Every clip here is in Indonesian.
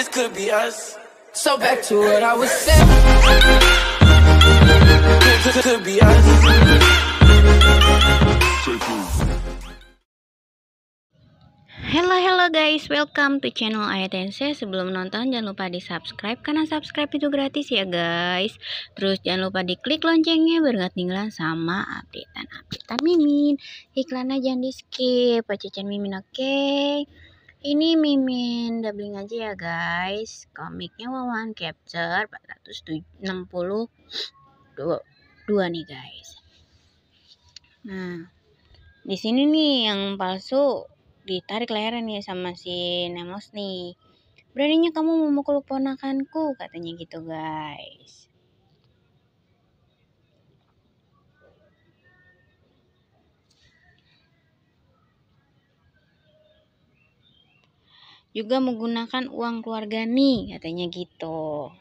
This could be us. So back to what I was saying. This could be us. Hello hello guys, welcome to channel Ayatense. Sebelum nonton jangan lupa di subscribe karena subscribe itu gratis ya guys. Terus jangan lupa di klik loncengnya biar nggak tinggalan sama update updatean Mimin. Iklannya jangan di skip, pacaran Mimin oke. Okay? Ini Mimin doubling aja ya guys. Komiknya Wawan Capture dua nih guys. Nah, di sini nih yang palsu ditarik lehernya nih sama si Nemos nih. Beraninya kamu memukul ponakanku katanya gitu guys. juga menggunakan uang keluarga nih katanya gitu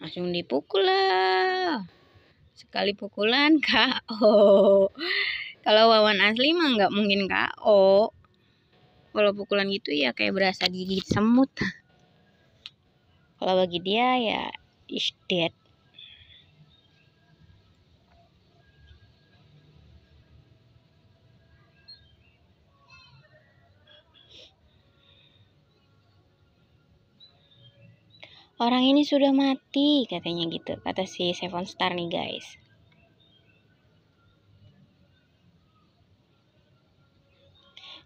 langsung dipukul lah sekali pukulan KO kalau wawan asli mah nggak mungkin KO kalau pukulan gitu ya kayak berasa gigit semut kalau bagi dia ya is dead Orang ini sudah mati, katanya gitu, kata si Seven Star nih guys.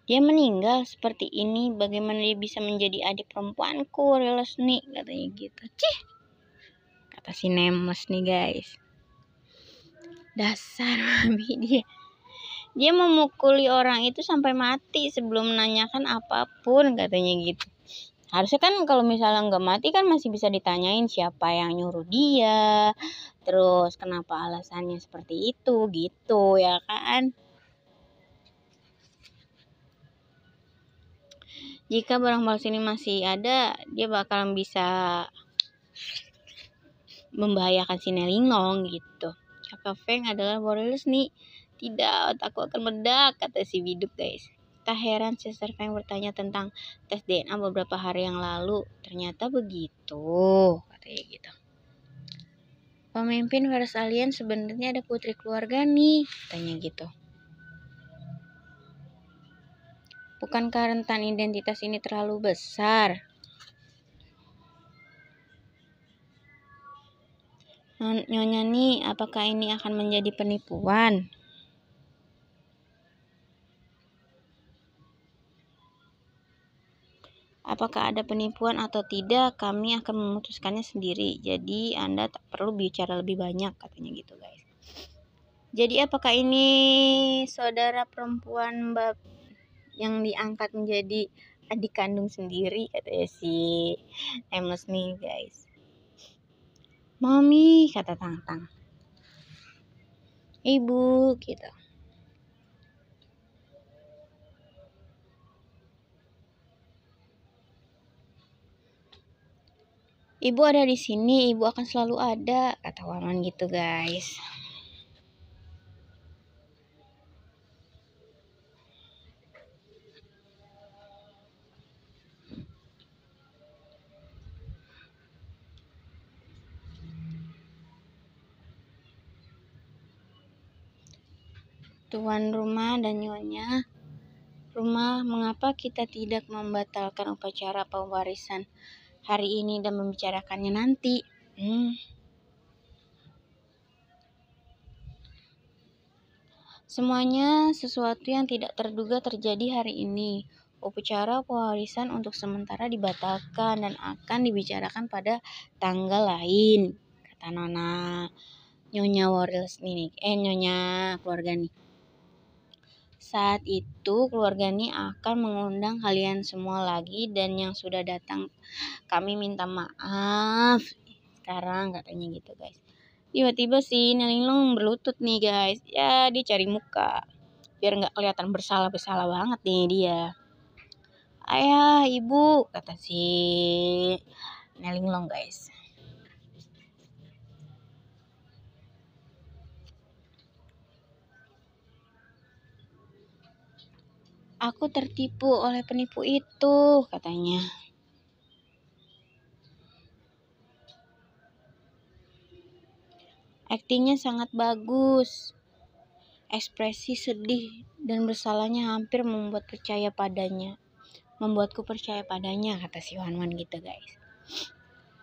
Dia meninggal seperti ini, bagaimana dia bisa menjadi adik perempuanku, nih, katanya gitu. Cih, kata si Nemos nih guys. Dasar babi dia. Dia memukuli orang itu sampai mati sebelum menanyakan apapun, katanya gitu harusnya kan kalau misalnya nggak mati kan masih bisa ditanyain siapa yang nyuruh dia terus kenapa alasannya seperti itu gitu ya kan jika barang palsu ini masih ada dia bakalan bisa membahayakan si Nelingong gitu kakak Feng adalah boros nih tidak otakku akan meledak kata si Biduk guys Tak heran Sister Feng bertanya tentang tes DNA beberapa hari yang lalu. Ternyata begitu, katanya gitu. Pemimpin Verus Alien sebenarnya ada putri keluarga nih, katanya gitu. Bukankah rentan identitas ini terlalu besar? Nyonya nih, apakah ini akan menjadi penipuan? Apakah ada penipuan atau tidak, kami akan memutuskannya sendiri. Jadi Anda tak perlu bicara lebih banyak katanya gitu guys. Jadi apakah ini saudara perempuan Mbak yang diangkat menjadi adik kandung sendiri katanya si Emes nih guys. Mami kata Tang Tang. Ibu gitu. Ibu ada di sini, ibu akan selalu ada, kata Waman gitu guys. tuan rumah dan nyonya. Rumah, mengapa kita tidak membatalkan upacara pewarisan? hari ini dan membicarakannya nanti. Hmm. Semuanya sesuatu yang tidak terduga terjadi hari ini. Upacara pewarisan untuk sementara dibatalkan dan akan dibicarakan pada tanggal lain, kata Nona. Nyonya Warriors ini eh Nyonya keluarga nih. Saat itu keluarga ini akan mengundang kalian semua lagi dan yang sudah datang kami minta maaf. Sekarang katanya gitu guys. Tiba-tiba si Nelinglong berlutut nih guys. Ya dia cari muka. Biar nggak kelihatan bersalah-bersalah banget nih dia. Ayah, ibu, kata si Nelinglong guys. Aku tertipu oleh penipu itu, katanya. Aktingnya sangat bagus. Ekspresi sedih dan bersalahnya hampir membuat percaya padanya. Membuatku percaya padanya, kata si Wanwan gitu guys.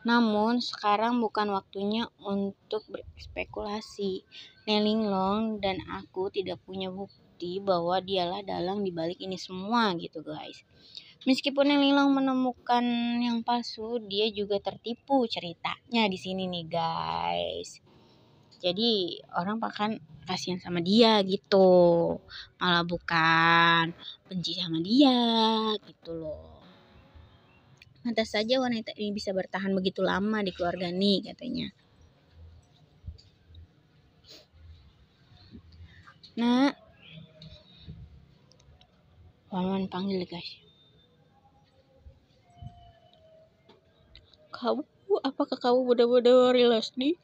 Namun, sekarang bukan waktunya untuk berspekulasi. Neling Long dan aku tidak punya bukti bahwa dialah dalang dibalik ini semua gitu guys. Meskipun Neling Long menemukan yang palsu, dia juga tertipu ceritanya di sini nih guys. Jadi orang bahkan kasihan sama dia gitu. Malah bukan benci sama dia gitu Lantas saja wanita ini bisa bertahan begitu lama di keluarga ini katanya. Nah, Wawan panggil guys. Kamu apakah kamu benar-benar rilas nih?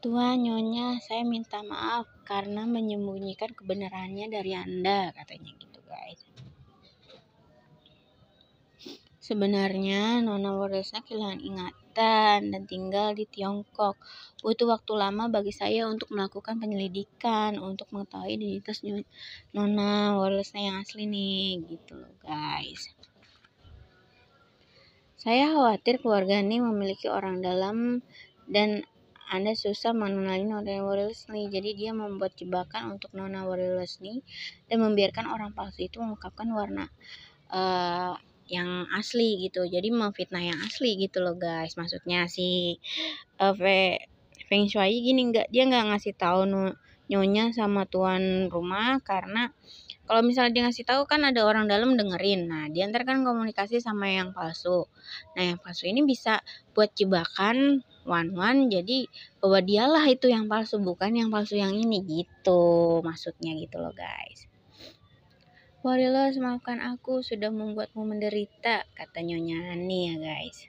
Tuan Nyonya, saya minta maaf karena menyembunyikan kebenarannya dari Anda, katanya gitu guys. Sebenarnya Nona Waresna kehilangan ingatan dan tinggal di Tiongkok. Butuh waktu lama bagi saya untuk melakukan penyelidikan untuk mengetahui identitas Nona Waresna yang asli nih, gitu loh guys. Saya khawatir keluarga ini memiliki orang dalam dan anda susah mengenali Nona nih, Jadi dia membuat jebakan untuk Nona nih dan membiarkan orang palsu itu mengungkapkan warna uh, yang asli gitu. Jadi memfitnah yang asli gitu loh guys. Maksudnya si uh, Feng Shui gini nggak dia nggak ngasih tahu nyonya sama tuan rumah karena kalau misalnya dia ngasih tahu kan ada orang dalam dengerin nah dia ntar kan komunikasi sama yang palsu nah yang palsu ini bisa buat jebakan one one jadi bahwa dialah itu yang palsu bukan yang palsu yang ini gitu maksudnya gitu loh guys Warilah, maafkan aku sudah membuatmu menderita, kata Nyonya Ani ya guys.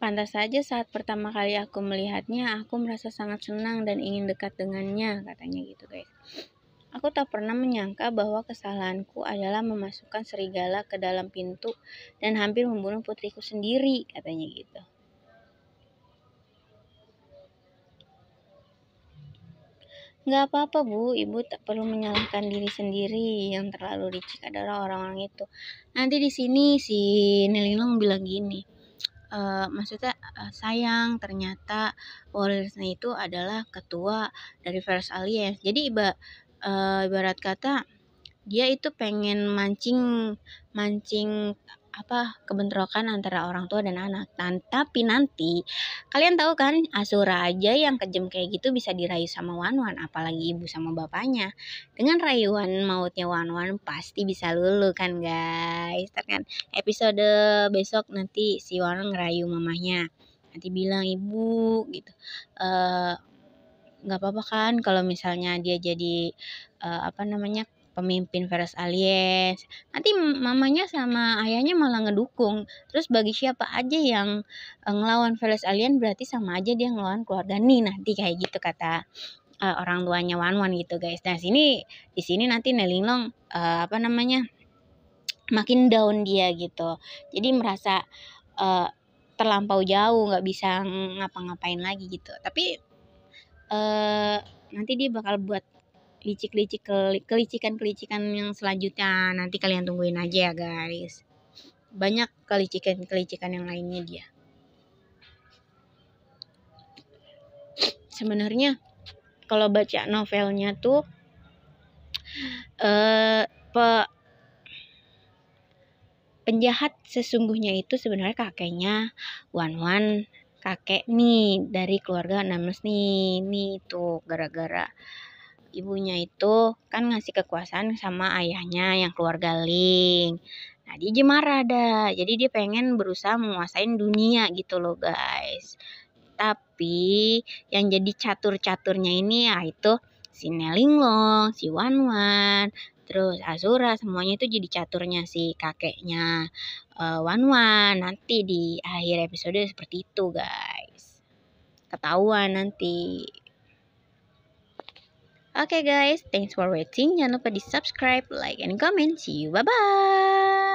Pantas saja saat pertama kali aku melihatnya, aku merasa sangat senang dan ingin dekat dengannya, katanya gitu guys. Aku tak pernah menyangka bahwa kesalahanku adalah memasukkan serigala ke dalam pintu dan hampir membunuh putriku sendiri, katanya gitu. Gak apa-apa bu, ibu tak perlu menyalahkan diri sendiri yang terlalu licik adalah orang-orang itu. Nanti di sini si Nelilong bilang gini, uh, maksudnya uh, sayang ternyata Warriorsnya itu adalah ketua dari First Alliance. Jadi iba, uh, ibarat kata dia itu pengen mancing mancing apa kebentrokan antara orang tua dan anak. Nah, tapi nanti kalian tahu kan Asura aja yang kejam kayak gitu bisa dirayu sama Wanwan apalagi ibu sama bapaknya. Dengan rayuan mautnya Wanwan pasti bisa lulu kan guys. Ntar kan episode besok nanti si Wanwan ngerayu mamahnya. Nanti bilang ibu gitu. Eh nggak apa-apa kan kalau misalnya dia jadi uh, apa namanya pemimpin versus aliens nanti mamanya sama ayahnya malah ngedukung terus bagi siapa aja yang eh, ngelawan versus alien berarti sama aja dia ngelawan keluarga nih nanti kayak gitu kata uh, orang tuanya Wan Wan gitu guys nah sini di sini nanti Nelinglong uh, eh, apa namanya makin down dia gitu jadi merasa uh, terlampau jauh nggak bisa ngapa-ngapain lagi gitu tapi uh, nanti dia bakal buat licik-licik kelicikan-kelicikan yang selanjutnya nanti kalian tungguin aja ya guys banyak kelicikan-kelicikan yang lainnya dia sebenarnya kalau baca novelnya tuh eh pe, penjahat sesungguhnya itu sebenarnya kakeknya Wan Wan kakek nih dari keluarga Names nih nih tuh gara-gara ibunya itu kan ngasih kekuasaan sama ayahnya yang keluarga Ling. Nah, dia marah dah. Jadi dia pengen berusaha menguasai dunia gitu loh, guys. Tapi yang jadi catur-caturnya ini yaitu si Neling Long, si Wanwan, terus Azura semuanya itu jadi caturnya si kakeknya uh, eh, Wanwan nanti di akhir episode seperti itu, guys. Ketahuan nanti Okay guys, thanks for watching. Jangan lupa di subscribe, like, and comment. See you. Bye-bye.